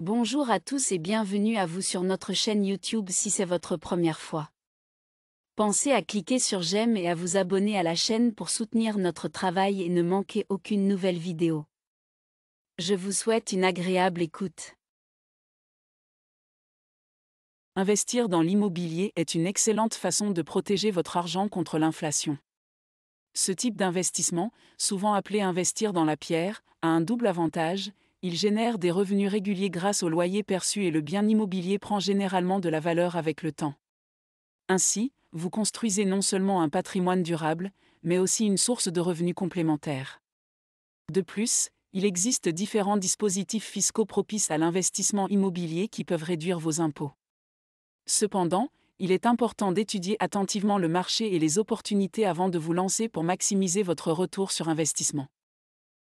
Bonjour à tous et bienvenue à vous sur notre chaîne YouTube si c'est votre première fois. Pensez à cliquer sur j'aime et à vous abonner à la chaîne pour soutenir notre travail et ne manquer aucune nouvelle vidéo. Je vous souhaite une agréable écoute. Investir dans l'immobilier est une excellente façon de protéger votre argent contre l'inflation. Ce type d'investissement, souvent appelé investir dans la pierre, a un double avantage, il génère des revenus réguliers grâce aux loyers perçus et le bien immobilier prend généralement de la valeur avec le temps. Ainsi, vous construisez non seulement un patrimoine durable, mais aussi une source de revenus complémentaires. De plus, il existe différents dispositifs fiscaux propices à l'investissement immobilier qui peuvent réduire vos impôts. Cependant, il est important d'étudier attentivement le marché et les opportunités avant de vous lancer pour maximiser votre retour sur investissement.